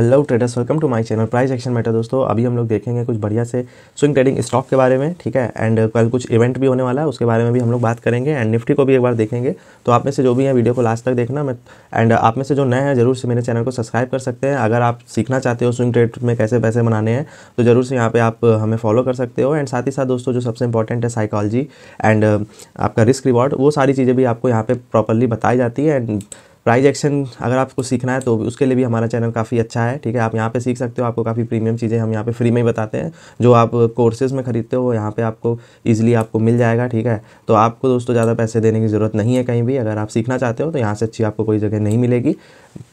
Hello traders welcome to my channel price action matter दोस्तों अभी हम लोग देखेंगे कुछ बढ़िया से स्विंग ट्रेडिंग स्टॉक के बारे में ठीक है एंड uh, कल कुछ इवेंट भी होने वाला है उसके बारे में भी हम लोग बात करेंगे एंड निफ्टी को भी एक बार देखेंगे तो आप में से जो भी है वीडियो को लास्ट तक देखना मैं एंड uh, आप में से जो नए हैं जरूर से मेरे चैनल को सब्सक्राइब कर सकते हैं अगर आप सीखना चाहते हो स्विंग ट्रेड में कैसे पैसे बनाने हैं तो जरूर से यहाँ पर आप uh, हमें फॉलो कर सकते हो एंड साथ ही साथ दोस्तों जो सबसे इंपॉर्टेंट है साइकोलॉजी एंड आपका रिस्क रिवॉर्ड वो सारी चीज़ें भी आपको यहाँ पर प्रॉपरली बताई जाती है एंड प्राइज एक्शन अगर आपको सीखना है तो उसके लिए भी हमारा चैनल काफ़ी अच्छा है ठीक है आप यहाँ पे सीख सकते हो आपको काफ़ी प्रीमियम चीज़ें हम यहाँ पे फ्री में ही बताते हैं जो आप कोर्सेज़ में ख़रीदते हो यहाँ पे आपको ईजिली आपको मिल जाएगा ठीक है तो आपको दोस्तों ज़्यादा पैसे देने की ज़रूरत नहीं है कहीं भी अगर आप सीखना चाहते हो तो यहाँ से अच्छी आपको कोई जगह नहीं मिलेगी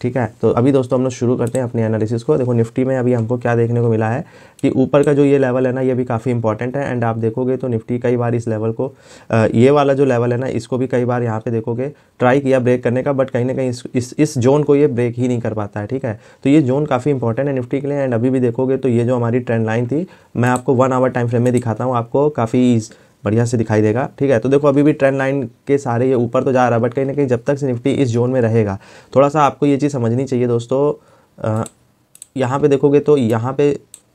ठीक है तो अभी दोस्तों हम लोग शुरू करते हैं अपने एनालिसिस को देखो निफ्टी में अभी हमको क्या देखने को मिला है कि ऊपर का जो ये लेवल है ना ये भी काफ़ी इंपॉर्टेंट है एंड आप देखोगे तो निफ्टी कई बार इस लेवल को ये वाला जो लेवल है ना इसको भी कई बार यहाँ पे देखोगे ट्राई किया ब्रेक करने का बट कहीं ना कहीं इस इस जोन को ये ब्रेक ही नहीं कर पाता है ठीक है तो ये जोन काफ़ी इंपॉर्टेंट है निफ्टी के लिए एंड अभी भी देखोगे तो ये जो हमारी ट्रेंड लाइन थी मैं आपको वन आवर टाइम फ्रेम में दिखाता हूँ आपको काफ़ी बढ़िया से दिखाई देगा ठीक है तो देखो अभी भी ट्रेंड लाइन के सारे ये ऊपर तो जा रहा है बट कहीं ना कहीं जब तक से निफ्टी इस जोन में रहेगा थोड़ा सा आपको ये चीज़ समझनी चाहिए दोस्तों यहाँ पे देखोगे तो यहाँ पे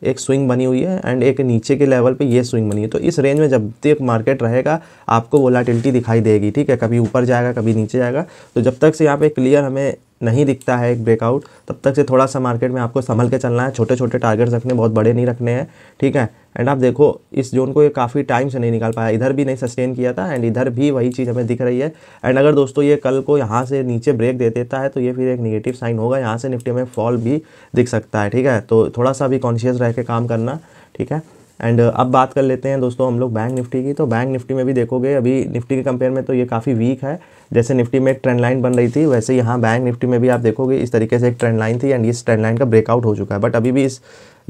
एक स्विंग बनी हुई है एंड एक नीचे के लेवल पे ये स्विंग बनी है तो इस रेंज में जब तक मार्केट रहेगा आपको वोलाटिलिटी दिखाई देगी ठीक है कभी ऊपर जाएगा कभी नीचे जाएगा तो जब तक से यहाँ पे क्लियर हमें नहीं दिखता है एक ब्रेकआउट तब तक से थोड़ा सा मार्केट में आपको संभल के चलना है छोटे छोटे टारगेट्स रखने बहुत बड़े नहीं रखने हैं ठीक है एंड आप देखो इस जोन को ये काफ़ी टाइम से नहीं निकाल पाया इधर भी नहीं सस्टेन किया था एंड इधर भी वही चीज़ हमें दिख रही है एंड अगर दोस्तों ये कल को यहाँ से नीचे ब्रेक दे देता है तो ये फिर एक निगेटिव साइन होगा यहाँ से निफ्टी में फॉल भी दिख सकता है ठीक है तो थोड़ा सा भी कॉन्शियस रह के काम करना ठीक है एंड अब बात कर लेते हैं दोस्तों हम लोग बैंक निफ्टी की तो बैंक निफ्टी में भी देखोगे अभी निफ्टी के कंपेयर में तो ये काफ़ी वीक है जैसे निफ्टी में एक ट्रेंड लाइन बन रही थी वैसे यहाँ बैंक निफ्टी में भी आप देखोगे इस तरीके से एक ट्रेंड लाइन थी एंड इस ट्रेंड लाइन का ब्रेकआउट हो चुका है बट अभी भी इस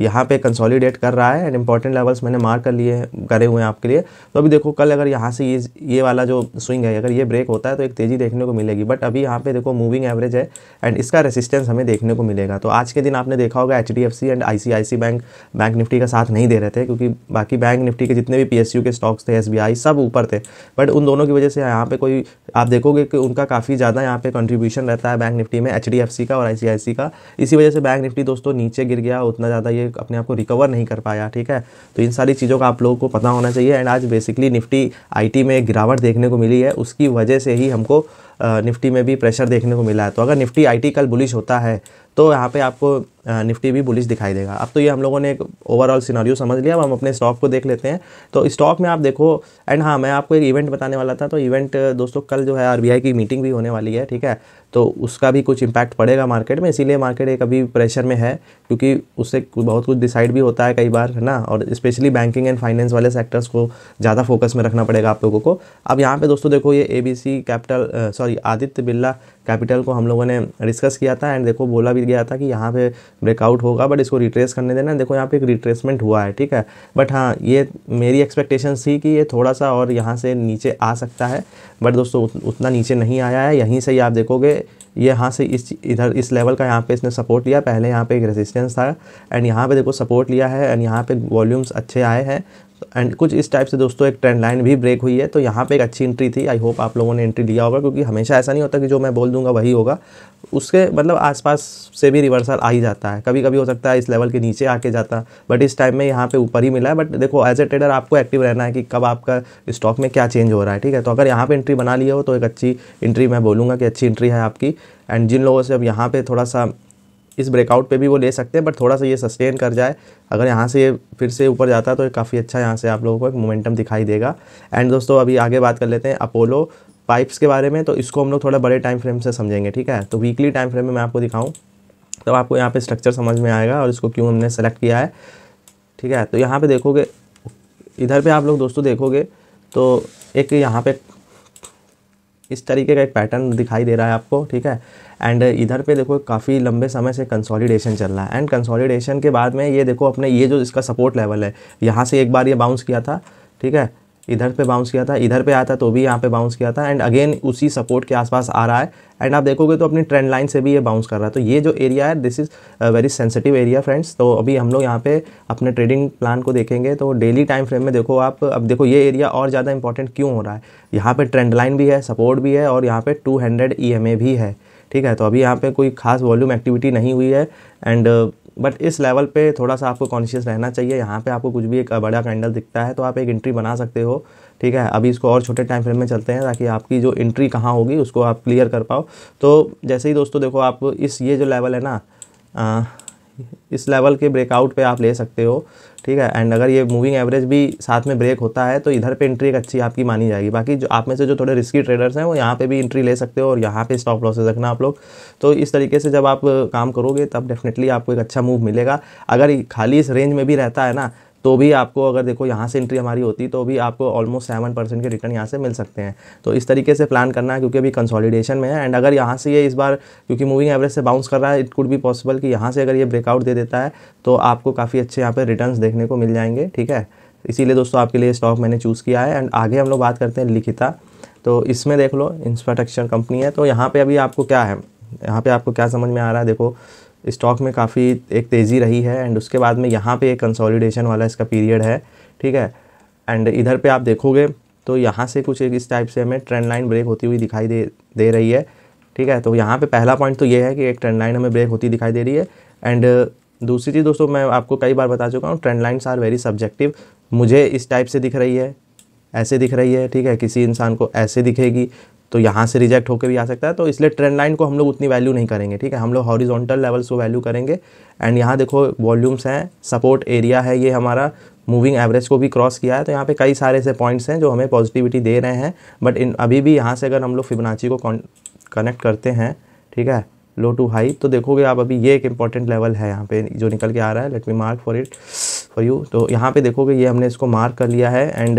यहाँ पे कंसोलिडेट कर रहा है एंड इंपॉर्टेंट लेवल्स मैंने मार कर लिए करे हुए हैं आपके लिए तो अभी देखो कल अगर यहाँ से ये ये वाला जो स्विंग है अगर ये ब्रेक होता है तो एक तेज़ी देखने को मिलेगी बट अभी यहाँ पे देखो मूविंग एवरेज है एंड इसका रेसिस्टेंस हमें देखने को मिलेगा तो आज के दिन आपने देखा होगा H and I bank bank nifty का साथ नहीं दे रहे थे क्योंकि बाकी बैंक निफ्टी के जितने भी पी के स्टॉक्स थे एस सब ऊपर थे बट उन दोनों की वजह से यहाँ पर कोई आप देखोगे कि उनका काफ़ी ज़्यादा यहाँ पर कंट्रीब्यूशन रहता है बैंक निफ्टी में एच का और आई का इसी वजह से बैंक निफ्टी दोस्तों नीचे गिर गया उतना ज़्यादा ये अपने आप को रिकवर नहीं कर पाया ठीक है तो इन सारी चीज़ों का आप लोगों को पता होना चाहिए एंड आज बेसिकली निफ्टी आईटी में गिरावट देखने को मिली है उसकी वजह से ही हमको निफ्टी में भी प्रेशर देखने को मिला है तो अगर निफ्टी आईटी कल बुलिश होता है तो यहाँ पे आपको निफ्टी भी बुलिश दिखाई देगा अब तो ये हम लोगों ने एक ओवरऑल सिनारियो समझ लिया अब हम अपने स्टॉक को देख लेते हैं तो स्टॉक में आप देखो एंड हाँ मैं आपको एक इवेंट बताने वाला था तो इवेंट दोस्तों कल जो है आर की मीटिंग भी होने वाली है ठीक है तो उसका भी कुछ इम्पैक्ट पड़ेगा मार्केट में इसीलिए मार्केट एक अभी प्रेशर में है क्योंकि उससे बहुत कुछ डिसाइड भी होता है कई बार है ना और स्पेशली बैंकिंग एंड फाइनेंस वाले सेक्टर्स को ज़्यादा फोकस में रखना पड़ेगा आप लोगों को अब यहाँ पे दोस्तों देखो ये A capital sorry Aditya Birla capital को हम लोगों ने डिस्कस किया था एंड देखो बोला भी गया था कि यहाँ पे ब्रेकआउट होगा बट इसको रिट्रेस करने देना देखो यहाँ पे एक रिट्रेसमेंट हुआ है ठीक है बट हाँ ये मेरी एक्सपेक्टेशन थी कि ये थोड़ा सा और यहाँ से नीचे आ सकता है बट दोस्तों उतना नीचे नहीं आया है यहीं से ही आप देखोगे ये यहाँ से इस इधर इस लेवल का यहाँ पे इसने सपोर्ट लिया पहले यहाँ पे एक रेजिस्टेंस था एंड यहाँ पे देखो सपोर्ट लिया है एंड यहाँ पे वॉल्यूम्स अच्छे आए हैं एंड कुछ इस टाइप से दोस्तों एक ट्रेंड लाइन भी ब्रेक हुई है तो यहाँ पे एक अच्छी एंट्री थी आई होप आप लोगों ने एंट्री लिया होगा क्योंकि हमेशा ऐसा नहीं होता कि जो मैं बोल दूंगा वही होगा उसके मतलब आसपास से भी रिवर्सल आ ही जाता है कभी कभी हो सकता है इस लेवल के नीचे आके जाता बट इस टाइम में यहाँ पे ऊपर ही मिला है बट देखो एज ए ट्रेडर आपको एक्टिव रहना है कि कब आपका स्टॉक में क्या चेंज हो रहा है ठीक है तो अगर यहाँ पर एंट्री बना लिया हो तो एक अच्छी एंट्री मैं बोलूँगा कि अच्छी एंट्री है आपकी एंड जिन लोगों से अब यहाँ पर थोड़ा सा इस ब्रेकआउट पे भी वो ले सकते हैं बट थोड़ा सा ये सस्टेन कर जाए अगर यहाँ से ये फिर से ऊपर जाता है तो काफ़ी अच्छा यहाँ से आप लोगों को एक मोमेंटम दिखाई देगा एंड दोस्तों अभी आगे बात कर लेते हैं अपोलो पाइप्स के बारे में तो इसको हम लोग थोड़ा बड़े टाइम फ्रेम से समझेंगे ठीक है तो वीकली टाइम फ्रेम में मैं आपको दिखाऊँ तो आपको यहाँ पर स्ट्रक्चर समझ में आएगा और इसको क्यों हमने सेलेक्ट किया है ठीक है तो यहाँ पे देखोगे इधर पर आप लोग दोस्तों देखोगे तो एक यहाँ पे इस तरीके का एक पैटर्न दिखाई दे रहा है आपको ठीक है एंड uh, इधर पे देखो काफ़ी लंबे समय से कंसोलिडेशन चल रहा है एंड कंसोलिडेशन के बाद में ये देखो अपने ये जो इसका सपोर्ट लेवल है यहाँ से एक बार ये बाउंस किया था ठीक है इधर पे बाउंस किया था इधर पे आता तो भी यहाँ पे बाउंस किया था एंड अगेन उसी सपोर्ट के आसपास आ रहा है एंड आप देखोगे तो अपनी ट्रेंड लाइन से भी ये बाउंस कर रहा है तो ये जो एरिया है this is very sensitive area friends तो अभी हम लोग यहाँ पे अपने ट्रेडिंग प्लान को देखेंगे तो डेली टाइम फ्रेम में देखो आप अब देखो ये एरिया और ज़्यादा इंपॉर्टेंट क्यों हो रहा है यहाँ पर ट्रेंड लाइन भी है सपोर्ट भी है और यहाँ पर two hundred E M A भी है ठीक है तो अभी यहाँ पे कोई खास वॉल्यूम एक्टिविटी नहीं हुई है एंड बट इस लेवल पे थोड़ा सा आपको कॉन्शियस रहना चाहिए यहाँ पे आपको कुछ भी एक बड़ा कैंडल दिखता है तो आप एक एंट्री बना सकते हो ठीक है अभी इसको और छोटे टाइम फ्रेम में चलते हैं ताकि आपकी जो एंट्री कहाँ होगी उसको आप क्लियर कर पाओ तो जैसे ही दोस्तों देखो आप इस ये जो लेवल है ना इस लेवल के ब्रेकआउट पे आप ले सकते हो ठीक है एंड अगर ये मूविंग एवरेज भी साथ में ब्रेक होता है तो इधर पे एंट्री एक अच्छी आपकी मानी जाएगी बाकी जो आप में से जो थोड़े रिस्की ट्रेडर्स हैं वो यहाँ पे भी एंट्री ले सकते हो और यहाँ पे स्टॉप लॉसेज रखना आप लोग तो इस तरीके से जब आप काम करोगे तब डेफिनेटली आपको एक अच्छा मूव मिलेगा अगर खाली इस रेंज में भी रहता है ना तो भी आपको अगर देखो यहाँ से एंट्री हमारी होती तो भी आपको ऑलमोस्ट सेवन परसेंट के रिटर्न यहाँ से मिल सकते हैं तो इस तरीके से प्लान करना है क्योंकि अभी कंसोलिडेशन में है एंड अगर यहाँ से ये इस बार क्योंकि मूविंग एवरेज से बाउंस कर रहा है इट कुड भी पॉसिबल कि यहाँ से अगर ये ब्रेकआउट दे देता है तो आपको काफ़ी अच्छे यहाँ पर रिटर्न देखने को मिल जाएंगे ठीक है इसीलिए दोस्तों आपके लिए स्टॉक मैंने चूज़ किया है एंड आगे हम लोग बात करते हैं लिखिता तो इसमें देख लो इंफ्रास्ट्रक्चर कंपनी है तो यहाँ पे अभी आपको क्या है यहाँ पे आपको क्या समझ में आ रहा है देखो स्टॉक में काफ़ी एक तेज़ी रही है एंड उसके बाद में यहाँ पे एक कंसोलिडेशन वाला इसका पीरियड है ठीक है एंड इधर पे आप देखोगे तो यहाँ से कुछ एक इस टाइप से हमें ट्रेंड लाइन ब्रेक होती हुई दिखाई दे दे रही है ठीक है तो यहाँ पे पहला पॉइंट तो ये है कि एक ट्रेंड लाइन हमें ब्रेक होती दिखाई दे रही है एंड दूसरी चीज़ दोस्तों मैं आपको कई बार बता चुका हूँ trend lines are very subjective मुझे इस टाइप से दिख रही है ऐसे दिख रही है ठीक है किसी इंसान को ऐसे दिखेगी तो यहाँ से रिजेक्ट होकर भी आ सकता है तो इसलिए ट्रेंड लाइन को हम लोग उतनी वैल्यू नहीं करेंगे ठीक है हम लोग हॉरिजॉन्टल लेवल्स को वैल्यू करेंगे एंड यहाँ देखो वॉल्यूम्स हैं सपोर्ट एरिया है ये हमारा मूविंग एवरेज को भी क्रॉस किया है तो यहाँ पे कई सारे ऐसे पॉइंट्स हैं जो हमें पॉजिटिविटी दे रहे हैं बट इन अभी भी यहाँ से अगर हम लोग फिबनाची को कनेक्ट करते हैं ठीक है लो टू हाई तो देखोगे आप अभी ये एक इंपॉर्टेंट लेवल है यहाँ पे जो निकल के आ रहा है let me mark for it for you तो यहाँ पे देखोगे ये हमने इसको मार्क कर लिया है एंड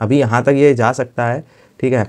अभी यहाँ तक ये जा सकता है ठीक है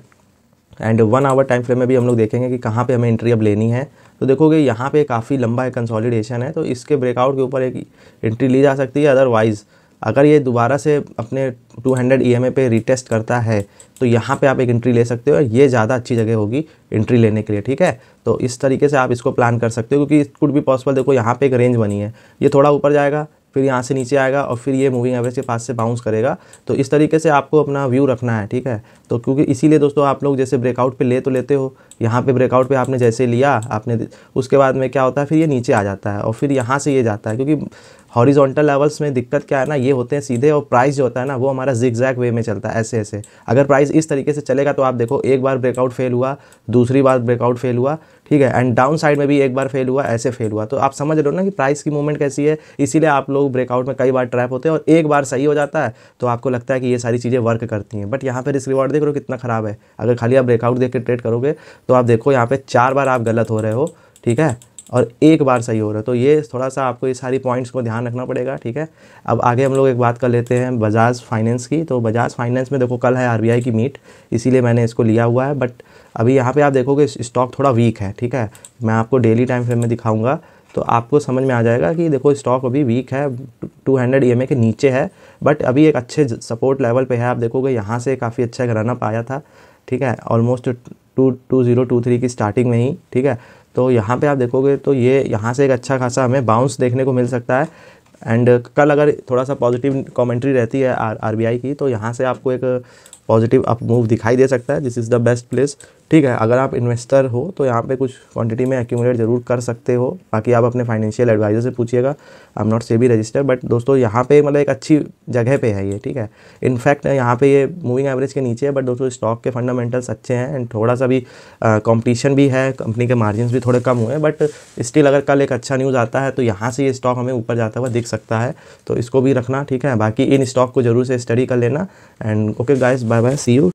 and one hour time frame में भी हम लोग देखेंगे कि कहाँ पे हमें एंट्री अब लेनी है तो देखोगे यहाँ पे काफ़ी लंबा एक कंसोलिडेशन है तो इसके ब्रेकआउट के ऊपर एक एंट्री ली जा सकती है अदरवाइज़ अगर ये दोबारा से अपने 200 हंड्रेड ई पे रिटेस्ट करता है तो यहाँ पे आप एक एंट्री ले सकते हो और ये ज़्यादा अच्छी जगह होगी एंट्री लेने के लिए ठीक है तो इस तरीके से आप इसको प्लान कर सकते हो क्योंकि इट कुड भी पॉसिबल देखो यहाँ पे एक रेंज बनी है ये थोड़ा ऊपर जाएगा फिर यहाँ से नीचे आएगा और फिर ये मूविंग एवरेज के पास से बाउंस करेगा तो इस तरीके से आपको अपना व्यू रखना है ठीक है तो क्योंकि इसीलिए दोस्तों आप लोग जैसे ब्रेकआउट पे ले तो लेते हो यहाँ पे ब्रेकआउट पे आपने जैसे लिया आपने उसके बाद में क्या होता है फिर ये नीचे आ जाता है और फिर यहाँ से ये जाता है क्योंकि हॉरिजॉन्टल लेवल्स में दिक्कत क्या है ना ये होते हैं सीधे और प्राइस जो होता है ना वो हमारा जिग वे में चलता है ऐसे ऐसे अगर प्राइस इस तरीके से चलेगा तो आप देखो एक बार ब्रेकआउट फेल हुआ दूसरी बार ब्रेकआउट फेल हुआ ठीक है एंड डाउन साइड में भी एक बार फेल हुआ ऐसे फेल हुआ तो आप समझ रहे हो ना कि प्राइस की मूवमेंट कैसी है इसीलिए आप लोग ब्रेकआउट में कई बार ट्रैप होते हैं और एक बार सही हो जाता है तो आपको लगता है कि ये सारी चीज़ें वर्क करती हैं बट यहाँ पर रिस्क रिवॉर्ड देख रहे हो कितना खराब है अगर खाली आप ब्रेकआउट देख के ट्रेड करोगे तो आप देखो यहाँ पे चार बार आप गलत हो रहे हो ठीक है और एक बार सही हो रहा है तो ये थोड़ा सा आपको ये सारी पॉइंट्स को ध्यान रखना पड़ेगा ठीक है अब आगे हम लोग एक बात कर लेते हैं बजाज फाइनेंस की तो बजाज फाइनेंस में देखो कल है आरबीआई की मीट इसीलिए मैंने इसको लिया हुआ है बट अभी यहाँ पे आप देखोगे स्टॉक थोड़ा वीक है ठीक है मैं आपको डेली टाइम फ्रेम में दिखाऊँगा तो आपको समझ में आ जाएगा कि देखो स्टॉक अभी वीक है 200 हंड्रेड e के नीचे है बट अभी एक अच्छे सपोर्ट लेवल पे है आप देखोगे यहाँ से काफ़ी अच्छा घराना पाया था ठीक है almost two two zero two three की स्टार्टिंग में ही ठीक है तो यहाँ पे आप देखोगे तो ये यहाँ से एक अच्छा खासा हमें बाउंस देखने को मिल सकता है एंड कल अगर थोड़ा सा पॉजिटिव कमेंट्री रहती है आर आर की तो यहाँ से आपको एक पॉजिटिव अप मूव दिखाई दे सकता है this is the best place ठीक है अगर आप इन्वेस्टर हो तो यहाँ पे कुछ क्वांटिटी में एक्यूमुलेट जरूर कर सकते हो बाकी आप अपने फाइनेंशियल एडवाइजर से पूछिएगा आई एम नॉट से भी रजिस्टर बट दोस्तों यहाँ पे मतलब एक अच्छी जगह पे है ये ठीक है इनफैक्ट यहाँ पे ये मूविंग एवरेज के नीचे है बट दोस्तों स्टॉक के फंडामेंटल्स अच्छे हैं एंड थोड़ा सा भी कॉम्पिटिशन भी है कंपनी के मार्जिन भी थोड़े कम हुए बट स्टिल अगर कल एक अच्छा न्यूज़ आता है तो यहाँ से ये स्टॉक हमें ऊपर जाता हुआ दिख सकता है तो इसको भी रखना ठीक है बाकी इन स्टॉक को जरूर से स्टडी कर लेना and okay guys Bye bye. See you.